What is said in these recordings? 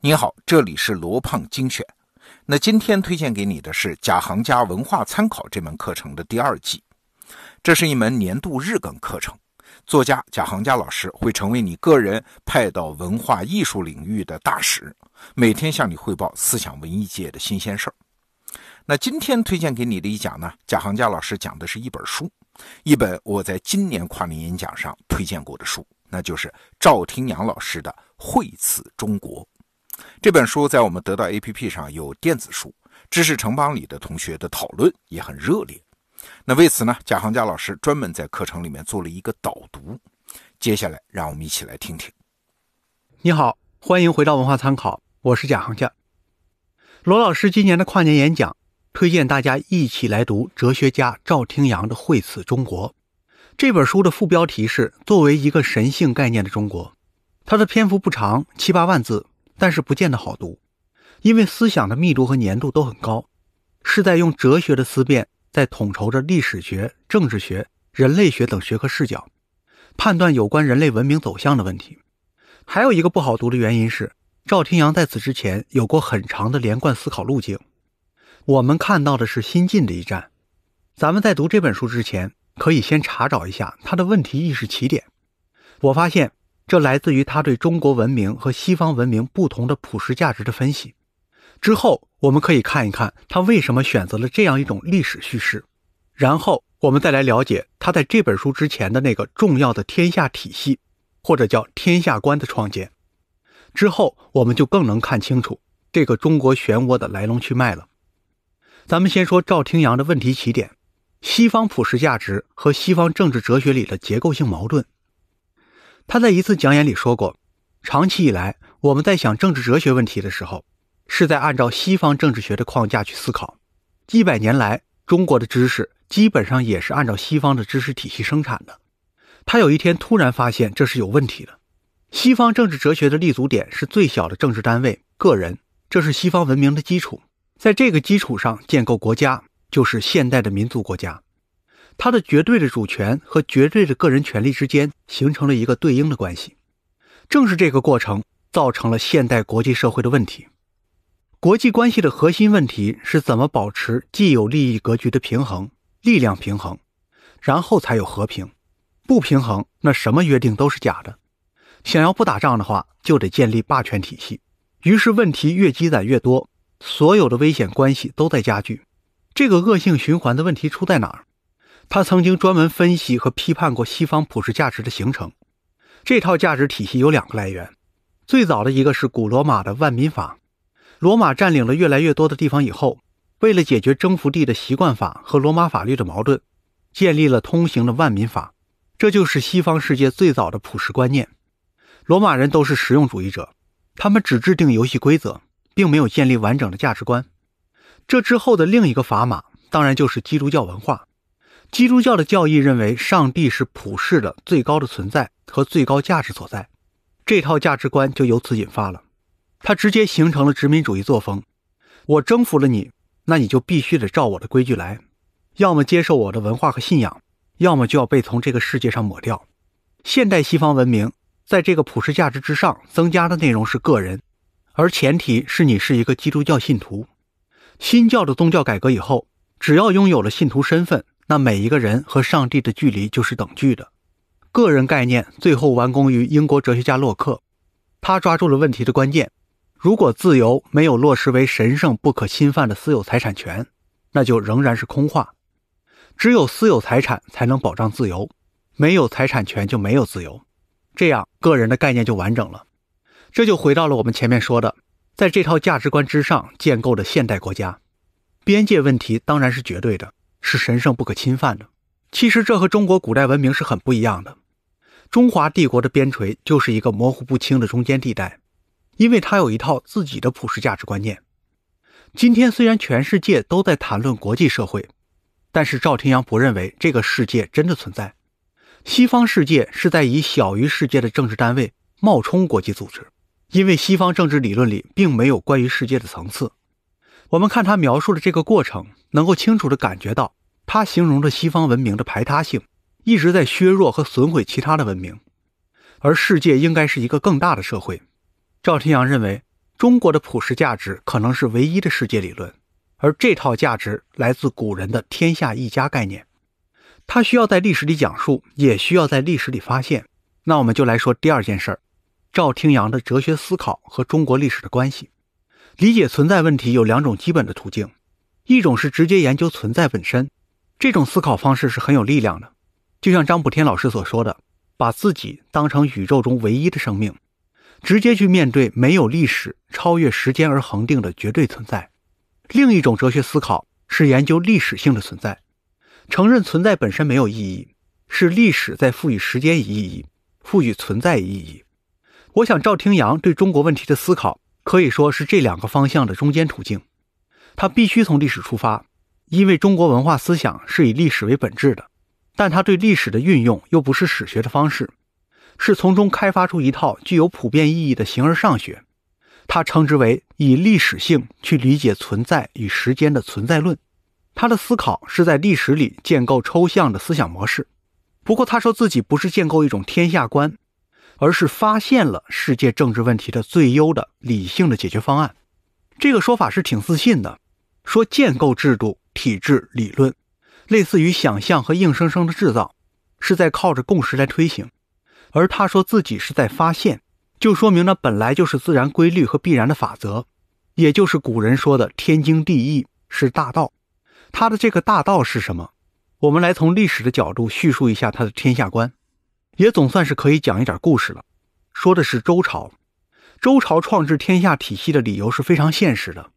你好，这里是罗胖精选。那今天推荐给你的是贾行家文化参考这门课程的第二季。这是一门年度日更课程，作家贾行家老师会成为你个人派到文化艺术领域的大使，每天向你汇报思想文艺界的新鲜事儿。那今天推荐给你的一讲呢，贾行家老师讲的是一本书，一本我在今年跨年演讲上推荐过的书，那就是赵廷阳老师的《惠此中国》。这本书在我们得到 APP 上有电子书，知识城邦里的同学的讨论也很热烈。那为此呢，贾行家老师专门在课程里面做了一个导读。接下来，让我们一起来听听。你好，欢迎回到文化参考，我是贾行家。罗老师今年的跨年演讲推荐大家一起来读哲学家赵廷阳的《惠此中国》这本书的副标题是“作为一个神性概念的中国”，它的篇幅不长，七八万字。但是不见得好读，因为思想的密度和粘度都很高，是在用哲学的思辨，在统筹着历史学、政治学、人类学等学科视角，判断有关人类文明走向的问题。还有一个不好读的原因是，赵天阳在此之前有过很长的连贯思考路径，我们看到的是新晋的一战。咱们在读这本书之前，可以先查找一下他的问题意识起点。我发现。这来自于他对中国文明和西方文明不同的普世价值的分析。之后，我们可以看一看他为什么选择了这样一种历史叙事，然后我们再来了解他在这本书之前的那个重要的天下体系，或者叫天下观的创建。之后，我们就更能看清楚这个中国漩涡的来龙去脉了。咱们先说赵廷阳的问题起点：西方普世价值和西方政治哲学里的结构性矛盾。他在一次讲演里说过，长期以来我们在想政治哲学问题的时候，是在按照西方政治学的框架去思考。几百年来，中国的知识基本上也是按照西方的知识体系生产的。他有一天突然发现这是有问题的。西方政治哲学的立足点是最小的政治单位——个人，这是西方文明的基础。在这个基础上建构国家，就是现代的民族国家。他的绝对的主权和绝对的个人权利之间形成了一个对应的关系，正是这个过程造成了现代国际社会的问题。国际关系的核心问题是怎么保持既有利益格局的平衡、力量平衡，然后才有和平。不平衡，那什么约定都是假的。想要不打仗的话，就得建立霸权体系。于是问题越积攒越多，所有的危险关系都在加剧。这个恶性循环的问题出在哪儿？他曾经专门分析和批判过西方普世价值的形成。这套价值体系有两个来源，最早的一个是古罗马的万民法。罗马占领了越来越多的地方以后，为了解决征服地的习惯法和罗马法律的矛盾，建立了通行的万民法。这就是西方世界最早的普世观念。罗马人都是实用主义者，他们只制定游戏规则，并没有建立完整的价值观。这之后的另一个砝码，当然就是基督教文化。基督教的教义认为，上帝是普世的最高的存在和最高价值所在，这套价值观就由此引发了，它直接形成了殖民主义作风。我征服了你，那你就必须得照我的规矩来，要么接受我的文化和信仰，要么就要被从这个世界上抹掉。现代西方文明在这个普世价值之上增加的内容是个人，而前提是你是一个基督教信徒。新教的宗教改革以后，只要拥有了信徒身份。那每一个人和上帝的距离就是等距的，个人概念最后完工于英国哲学家洛克，他抓住了问题的关键。如果自由没有落实为神圣不可侵犯的私有财产权，那就仍然是空话。只有私有财产才能保障自由，没有财产权就没有自由，这样个人的概念就完整了。这就回到了我们前面说的，在这套价值观之上建构的现代国家，边界问题当然是绝对的。是神圣不可侵犯的。其实这和中国古代文明是很不一样的。中华帝国的边陲就是一个模糊不清的中间地带，因为它有一套自己的普世价值观念。今天虽然全世界都在谈论国际社会，但是赵天阳不认为这个世界真的存在。西方世界是在以小于世界的政治单位冒充国际组织，因为西方政治理论里并没有关于世界的层次。我们看他描述的这个过程，能够清楚的感觉到。他形容着西方文明的排他性，一直在削弱和损毁其他的文明，而世界应该是一个更大的社会。赵天阳认为，中国的普世价值可能是唯一的世界理论，而这套价值来自古人的“天下一家”概念。他需要在历史里讲述，也需要在历史里发现。那我们就来说第二件事儿：赵天阳的哲学思考和中国历史的关系。理解存在问题有两种基本的途径，一种是直接研究存在本身。这种思考方式是很有力量的，就像张卜天老师所说的，把自己当成宇宙中唯一的生命，直接去面对没有历史、超越时间而恒定的绝对存在。另一种哲学思考是研究历史性的存在，承认存在本身没有意义，是历史在赋予时间以意义，赋予存在意义。我想，赵廷阳对中国问题的思考可以说是这两个方向的中间途径，他必须从历史出发。因为中国文化思想是以历史为本质的，但他对历史的运用又不是史学的方式，是从中开发出一套具有普遍意义的形而上学。他称之为以历史性去理解存在与时间的存在论。他的思考是在历史里建构抽象的思想模式。不过他说自己不是建构一种天下观，而是发现了世界政治问题的最优的理性的解决方案。这个说法是挺自信的，说建构制度。体制理论，类似于想象和硬生生的制造，是在靠着共识来推行，而他说自己是在发现，就说明那本来就是自然规律和必然的法则，也就是古人说的天经地义是大道。他的这个大道是什么？我们来从历史的角度叙述一下他的天下观，也总算是可以讲一点故事了。说的是周朝，周朝创制天下体系的理由是非常现实的，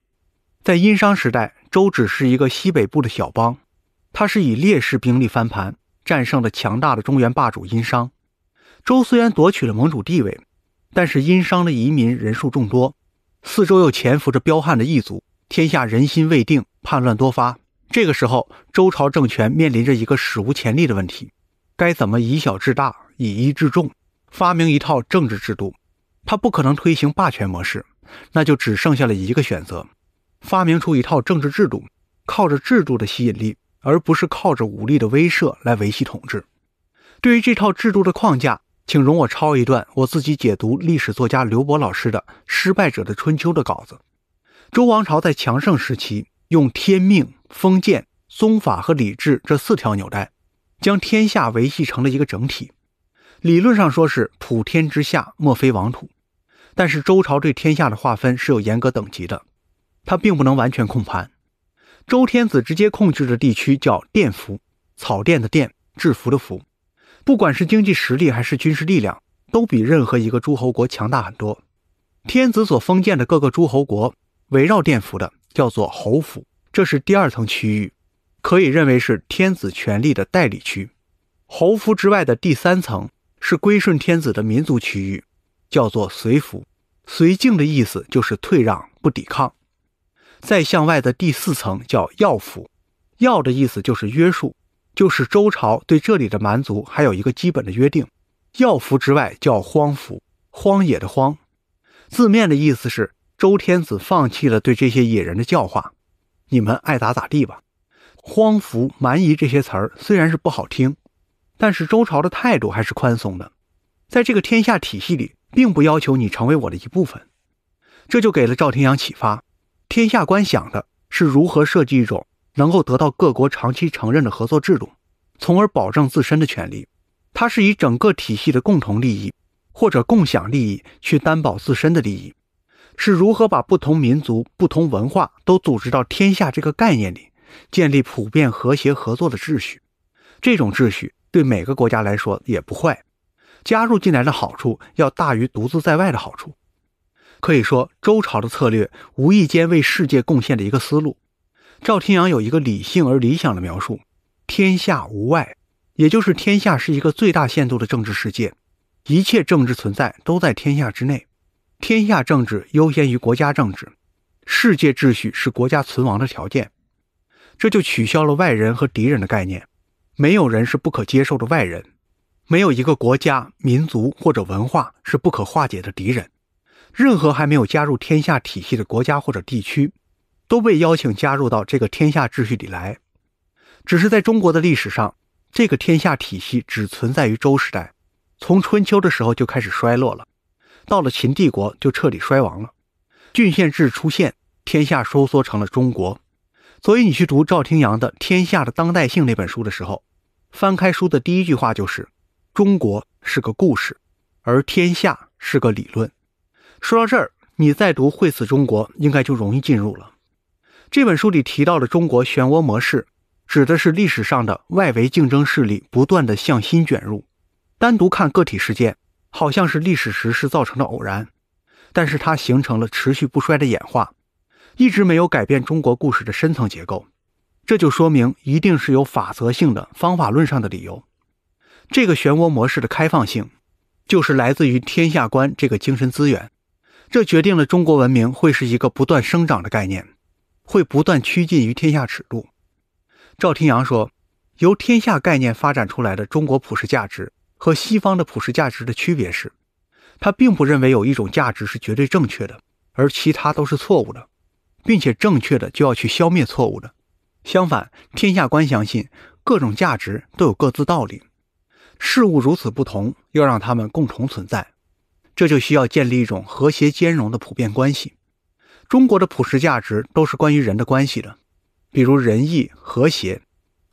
在殷商时代。周只是一个西北部的小邦，他是以劣势兵力翻盘，战胜了强大的中原霸主殷商。周虽然夺取了盟主地位，但是殷商的移民人数众多，四周又潜伏着彪悍的异族，天下人心未定，叛乱多发。这个时候，周朝政权面临着一个史无前例的问题：该怎么以小制大，以一制众，发明一套政治制度？他不可能推行霸权模式，那就只剩下了一个选择。发明出一套政治制度，靠着制度的吸引力，而不是靠着武力的威慑来维系统治。对于这套制度的框架，请容我抄一段我自己解读历史作家刘博老师的《失败者的春秋》的稿子：周王朝在强盛时期，用天命、封建、宗法和礼制这四条纽带，将天下维系成了一个整体。理论上说是普天之下莫非王土，但是周朝对天下的划分是有严格等级的。他并不能完全控盘。周天子直接控制的地区叫甸服，草甸的甸，制服的服。不管是经济实力还是军事力量，都比任何一个诸侯国强大很多。天子所封建的各个诸侯国，围绕甸服的叫做侯府，这是第二层区域，可以认为是天子权力的代理区。侯服之外的第三层是归顺天子的民族区域，叫做随服。随境的意思就是退让不抵抗。再向外的第四层叫“要服”，“要”的意思就是约束，就是周朝对这里的蛮族还有一个基本的约定。要服之外叫“荒服”，荒野的“荒”，字面的意思是周天子放弃了对这些野人的教化，你们爱咋咋地吧。荒服蛮夷这些词儿虽然是不好听，但是周朝的态度还是宽松的，在这个天下体系里，并不要求你成为我的一部分，这就给了赵天阳启发。天下观想的是如何设计一种能够得到各国长期承认的合作制度，从而保证自身的权利。它是以整个体系的共同利益或者共享利益去担保自身的利益，是如何把不同民族、不同文化都组织到天下这个概念里，建立普遍和谐合作的秩序。这种秩序对每个国家来说也不坏，加入进来的好处要大于独自在外的好处。可以说，周朝的策略无意间为世界贡献了一个思路。赵天阳有一个理性而理想的描述：天下无外，也就是天下是一个最大限度的政治世界，一切政治存在都在天下之内。天下政治优先于国家政治，世界秩序是国家存亡的条件。这就取消了外人和敌人的概念，没有人是不可接受的外人，没有一个国家、民族或者文化是不可化解的敌人。任何还没有加入天下体系的国家或者地区，都被邀请加入到这个天下秩序里来。只是在中国的历史上，这个天下体系只存在于周时代，从春秋的时候就开始衰落了，到了秦帝国就彻底衰亡了。郡县制出现，天下收缩成了中国。所以你去读赵廷阳的《天下的当代性》那本书的时候，翻开书的第一句话就是：“中国是个故事，而天下是个理论。”说到这儿，你再读《会死中国》，应该就容易进入了。这本书里提到的中国漩涡模式，指的是历史上的外围竞争势力不断的向心卷入。单独看个体事件，好像是历史时势造成的偶然，但是它形成了持续不衰的演化，一直没有改变中国故事的深层结构。这就说明一定是有法则性的方法论上的理由。这个漩涡模式的开放性，就是来自于天下观这个精神资源。这决定了中国文明会是一个不断生长的概念，会不断趋近于天下尺度。赵天阳说：“由天下概念发展出来的中国普世价值和西方的普世价值的区别是，他并不认为有一种价值是绝对正确的，而其他都是错误的，并且正确的就要去消灭错误的。相反，天下观相信各种价值都有各自道理，事物如此不同，要让他们共同存在。”这就需要建立一种和谐兼容的普遍关系。中国的普世价值都是关于人的关系的，比如仁义和谐，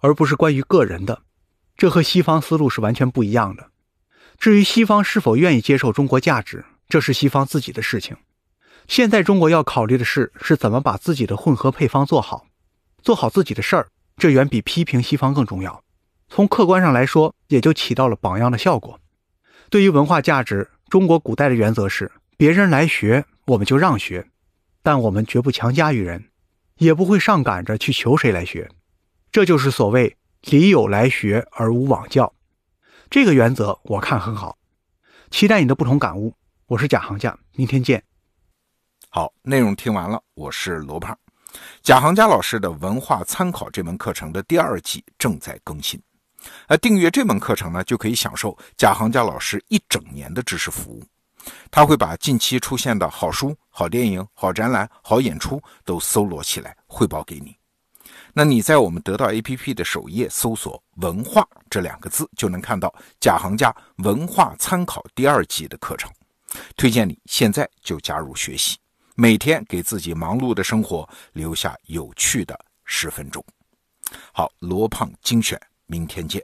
而不是关于个人的。这和西方思路是完全不一样的。至于西方是否愿意接受中国价值，这是西方自己的事情。现在中国要考虑的是，是怎么把自己的混合配方做好，做好自己的事儿，这远比批评西方更重要。从客观上来说，也就起到了榜样的效果。对于文化价值。中国古代的原则是，别人来学，我们就让学，但我们绝不强加于人，也不会上赶着去求谁来学。这就是所谓“礼有来学而无往教”这个原则，我看很好，期待你的不同感悟。我是贾行家，明天见。好，内容听完了，我是罗胖。贾行家老师的文化参考这门课程的第二季正在更新。而订阅这门课程呢，就可以享受贾行家老师一整年的知识服务。他会把近期出现的好书、好电影、好展览、好演出都搜罗起来汇报给你。那你在我们得到 APP 的首页搜索“文化”这两个字，就能看到贾行家《文化参考》第二季的课程推荐。你现在就加入学习，每天给自己忙碌的生活留下有趣的十分钟。好，罗胖精选。明天见。